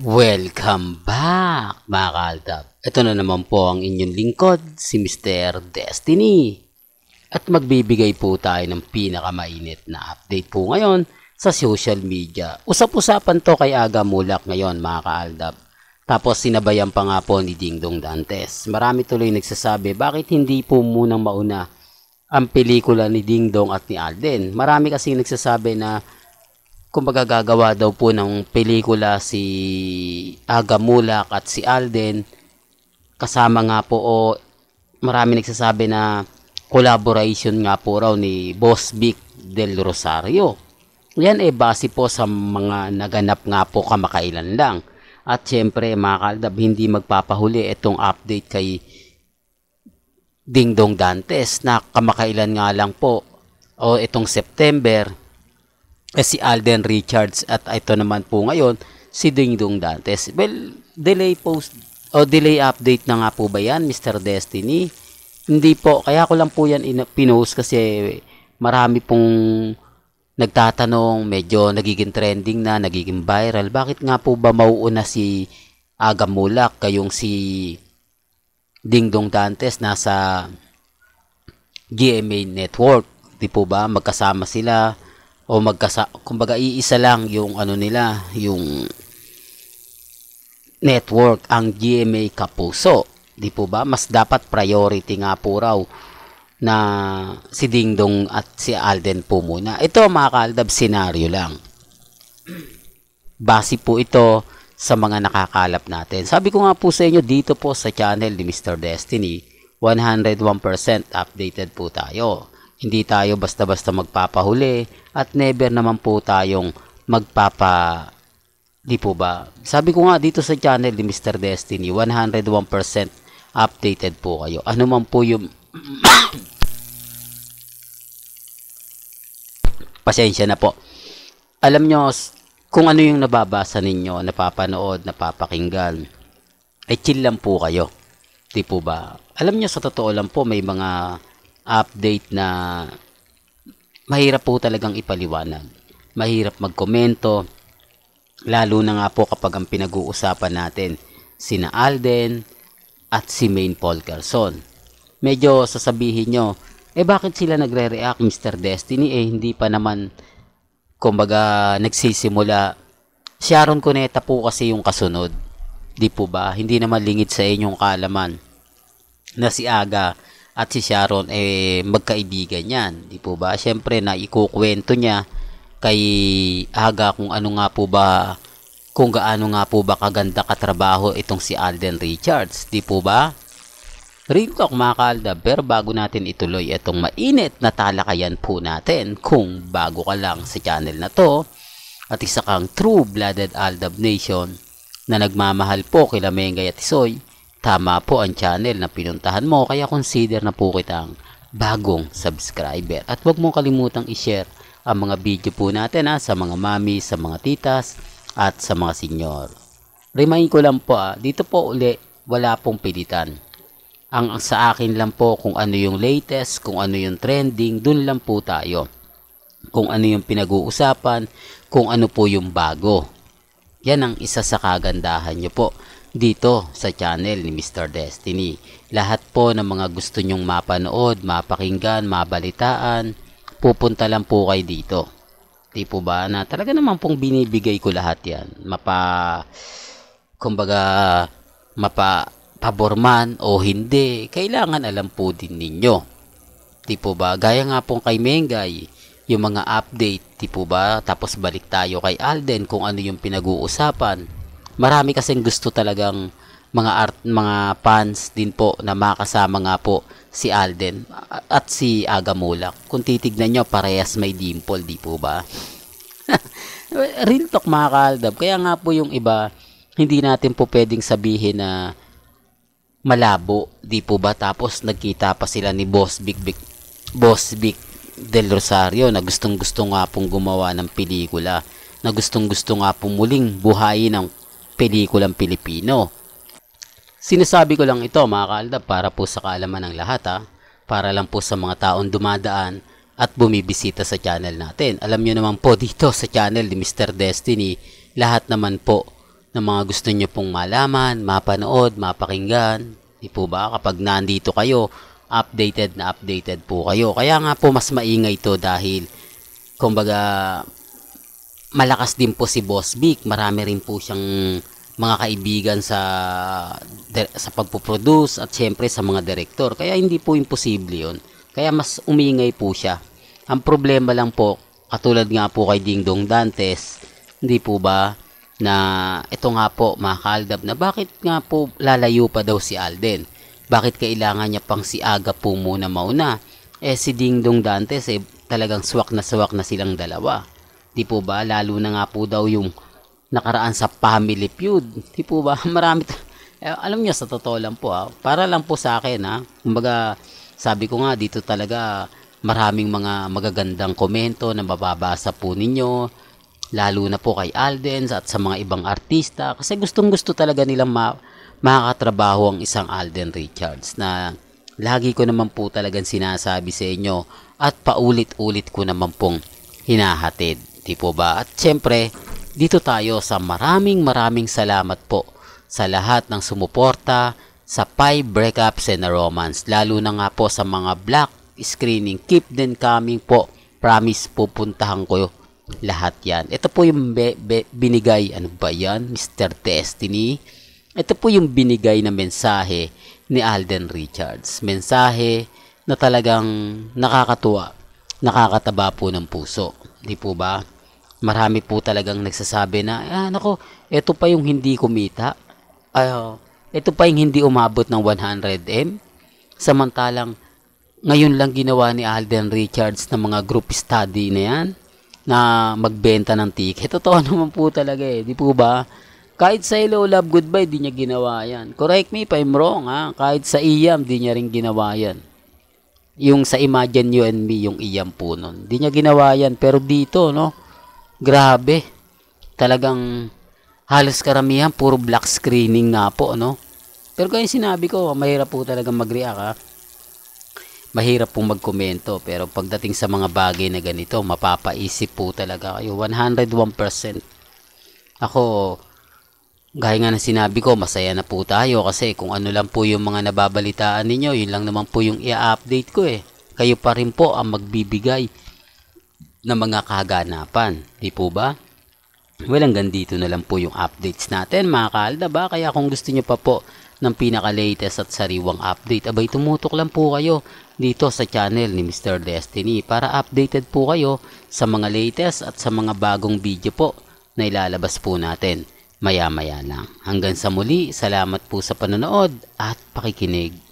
Welcome back mga kaaldab. Ito na naman po ang inyong lingkod, si Mr. Destiny. At magbibigay po tayo ng pinakamainit na update po ngayon sa social media. Usap-usapan to kay Aga Mulak ngayon mga kaaldap. Tapos sinabayan pa nga po ni Dingdong Dantes. Marami tuloy nagsasabi bakit hindi po munang mauna ang pelikula ni Dingdong at ni Alden. Marami kasi nagsasabi na kumbaga gagawa daw po ng pelikula si Aga Mulak at si Alden kasama nga po o marami nagsasabi na collaboration nga po raw ni Boss Vic Del Rosario. Yan ay eh, base po sa mga naganap nga po kamakailan lang. At syempre mga kaldab, hindi magpapahuli itong update kay Dingdong Dantes na kamakailan nga lang po o itong September eh, si Alden Richards at ito naman po ngayon si Dingdong Dantes. Well, delay post o delay update na nga po ba yan, Mr. Destiny? Hindi po, kaya ko lang po yan pinost kasi marami pong nagtatanong, medyo nagiging trending na, nagiging viral. Bakit nga po ba mauuna si Aga Mulak kayong si Dingdong Dantes nasa GMA Network? Di po ba? Magkasama sila o magkasa kumbaga iisa lang yung ano nila yung network ang GMA Kapuso di po ba mas dapat priority nga po raw na si Dingdong at si Alden po muna ito mga kaaldab scenario lang base po ito sa mga nakakalap natin sabi ko nga po sa inyo dito po sa channel ni Mr. Destiny 101% updated po tayo hindi tayo basta-basta magpapahuli at never naman po tayong magpapa Di po ba? Sabi ko nga dito sa channel ni Mr. Destiny, 101% updated po kayo. Ano man po yung Pasensya na po. Alam nyo, kung ano yung nababasa ninyo, napapanood, napapakinggan, ay chill lang po kayo. Di po ba? Alam nyo, sa totoo lang po, may mga update na mahirap po talagang ipaliwanag. Mahirap magkomento, lalo na nga po kapag ang pinag-uusapan natin, sina Alden at si Main Paul Carson. Medyo sasabihin nyo, eh bakit sila nagre-react Mr. Destiny? Eh hindi pa naman, kumbaga nagsisimula. Sharon Cuneta po kasi yung kasunod. Di po ba? Hindi naman lingid sa inyong kalaman na si Aga at si Sharon eh magkaibigan yan. Di po ba? Siyempre na ikukwento niya kay Aga kung ano nga po ba kung gaano nga po ba kaganda katrabaho itong si Alden Richards. Di po ba? Real talk mga kaalda, pero bago natin ituloy itong mainit na talakayan po natin kung bago ka lang sa channel na to at isa kang true-blooded Aldab Nation na nagmamahal po kila Mengay at Isoy, Tama po ang channel na pinuntahan mo kaya consider na po kitang bagong subscriber. At huwag mong kalimutang i-share ang mga video po natin ha, ah, sa mga mami, sa mga titas at sa mga senyor. Remind ko lang po ha, ah, dito po uli wala pong pilitan. Ang sa akin lang po kung ano yung latest, kung ano yung trending, dun lang po tayo. Kung ano yung pinag-uusapan, kung ano po yung bago. Yan ang isa sa kagandahan nyo po dito sa channel ni Mr. Destiny. Lahat po ng mga gusto nyong mapanood, mapakinggan, mabalitaan, pupunta lang po kayo dito. Di po ba na talaga naman pong binibigay ko lahat yan. Mapa, kumbaga, mapa paborman o hindi, kailangan alam po din ninyo. Di po ba? Gaya nga pong kay Mengay, yung mga update, di po ba? Tapos balik tayo kay Alden kung ano yung pinag-uusapan marami kasing gusto talagang mga art mga fans din po na makasama nga po si Alden at si Agamulak. Kung titignan nyo, parehas may dimple, di po ba? Real talk mga kaaldab. Kaya nga po yung iba, hindi natin po pwedeng sabihin na malabo, di po ba? Tapos nagkita pa sila ni Boss Big Big Boss Big Del Rosario na gustong-gusto nga pong gumawa ng pelikula na gustong-gusto nga pong muling buhayin ang pelikulang Pilipino. Sinasabi ko lang ito mga kaaldab para po sa kaalaman ng lahat ha, para lang po sa mga taong dumadaan at bumibisita sa channel natin. Alam nyo naman po dito sa channel ni Mr. Destiny, lahat naman po ng mga gusto nyo pong malaman, mapanood, mapakinggan. Di po ba? Kapag nandito kayo, updated na updated po kayo. Kaya nga po mas maingay ito dahil kumbaga malakas din po si Boss Big. Marami rin po siyang mga kaibigan sa sa pagpo-produce at siyempre sa mga direktor. Kaya hindi po imposible 'yon. Kaya mas umingay po siya. Ang problema lang po, katulad nga po kay Ding Dong Dantes, hindi po ba na ito nga po mga kaaldab na bakit nga po lalayo pa daw si Alden? Bakit kailangan niya pang si Aga po muna mauna? Eh si Ding Dong Dantes eh talagang swak na swak na silang dalawa. Di po ba lalo na nga po daw yung nakaraan sa family feud. Di po ba? Marami. Eh, alam niyo sa totoo lang po ha. Ah, para lang po sa akin ha. Ah. Kumbaga, sabi ko nga dito talaga maraming mga magagandang komento na mababasa po ninyo lalo na po kay Alden at sa mga ibang artista kasi gustong gusto talaga nilang ma makakatrabaho ang isang Alden Richards na lagi ko naman po talagang sinasabi sa inyo at paulit-ulit ko naman pong hinahatid. Di po ba? At syempre, dito tayo sa maraming maraming salamat po sa lahat ng sumuporta sa 5 breakups and romance. Lalo na nga po sa mga black screening. Keep them coming po. Promise pupuntahan ko lahat yan. Ito po yung be, be, binigay, ano ba yan? Mr. Destiny. Ito po yung binigay na mensahe ni Alden Richards. Mensahe na talagang nakakatuwa, nakakataba po ng puso. Di po ba? marami po talagang nagsasabi na, ah, nako, ito pa yung hindi kumita. Uh, ito pa yung hindi umabot ng 100M. Samantalang, ngayon lang ginawa ni Alden Richards ng mga group study na yan na magbenta ng ticket. Totoo naman po talaga eh. Di po ba? Kahit sa Hello Love Goodbye, di niya ginawa yan. Correct me if I'm wrong ha. Kahit sa IAM, di niya rin ginawa yan. Yung sa Imagine You and Me, yung IAM po nun. Di niya ginawa yan. Pero dito, no? Grabe. Talagang halos karamihan puro black screening nga po, no? Pero kaya sinabi ko, mahirap po talaga mag-react, ha? Mahirap pong magkomento, pero pagdating sa mga bagay na ganito, mapapaisip po talaga kayo. 101%. Ako, gaya nga na sinabi ko, masaya na po tayo kasi kung ano lang po yung mga nababalitaan ninyo, yun lang naman po yung i-update ko eh. Kayo pa rin po ang magbibigay ng mga kaganapan. Di po ba? Well, hanggang dito na lang po yung updates natin mga kaalda ba? Kaya kung gusto nyo pa po ng pinaka-latest at sariwang update, abay tumutok lang po kayo dito sa channel ni Mr. Destiny para updated po kayo sa mga latest at sa mga bagong video po na ilalabas po natin maya-maya lang. Hanggang sa muli, salamat po sa panonood at pakikinig.